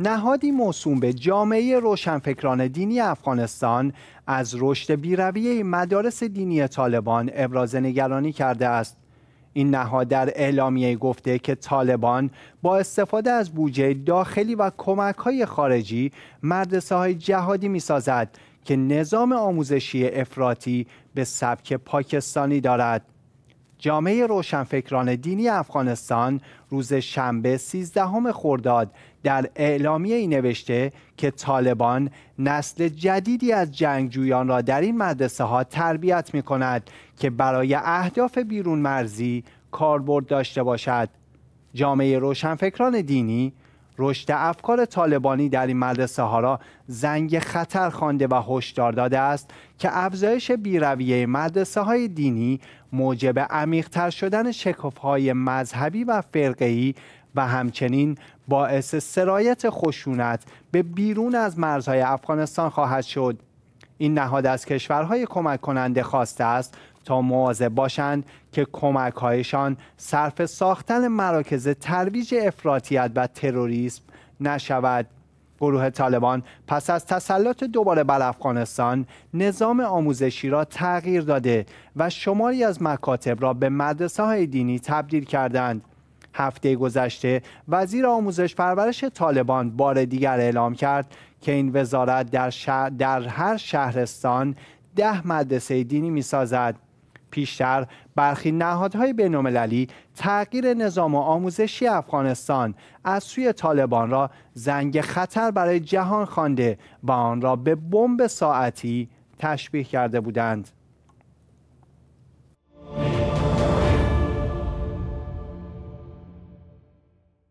نهادی موسوم به جامعه روشنفکران دینی افغانستان از رشد بیرویه مدارس دینی طالبان ابراز نگرانی کرده است این نهاد در اعلامیه گفته که طالبان با استفاده از بودجه داخلی و کمک های خارجی مدرسه های جهادی می سازد که نظام آموزشی افراطی به سبک پاکستانی دارد جامعه روشنفکران دینی افغانستان روز شنبه 13 خرداد در اعلامیه نوشته که طالبان نسل جدیدی از جنگجویان را در این مدرسه ها تربیت می کند که برای اهداف بیرون مرزی کاربرد داشته باشد. جامعه روشنفکران دینی رشد افکار طالبانی در این مدرسه ها را زنگ خطر خوانده و هشدار داده است که افزایش بیرویه مدرسه های دینی موجب عمیقتر شدن شکاف های مذهبی و ای و همچنین باعث سرایت خشونت به بیرون از مرزهای افغانستان خواهد شد این نهاد از کشورهای کمک کننده خواسته است تا مواظب باشند که کمکهایشان صرف ساختن مراکز ترویج افراطیت و تروریسم نشود گروه طالبان پس از تسلط دوباره بر افغانستان نظام آموزشی را تغییر داده و شماری از مکاتب را به مدرسه های دینی تبدیل کردند هفته گذشته وزیر آموزش پرورش طالبان بار دیگر اعلام کرد که این وزارت در, در هر شهرستان ده مدرسه دینی می سازد. پیشتر برخی نهادهای بینالمللی تغییر نظام آموزشی افغانستان از سوی طالبان را زنگ خطر برای جهان خوانده و آن را به بمب ساعتی تشبیه کرده بودند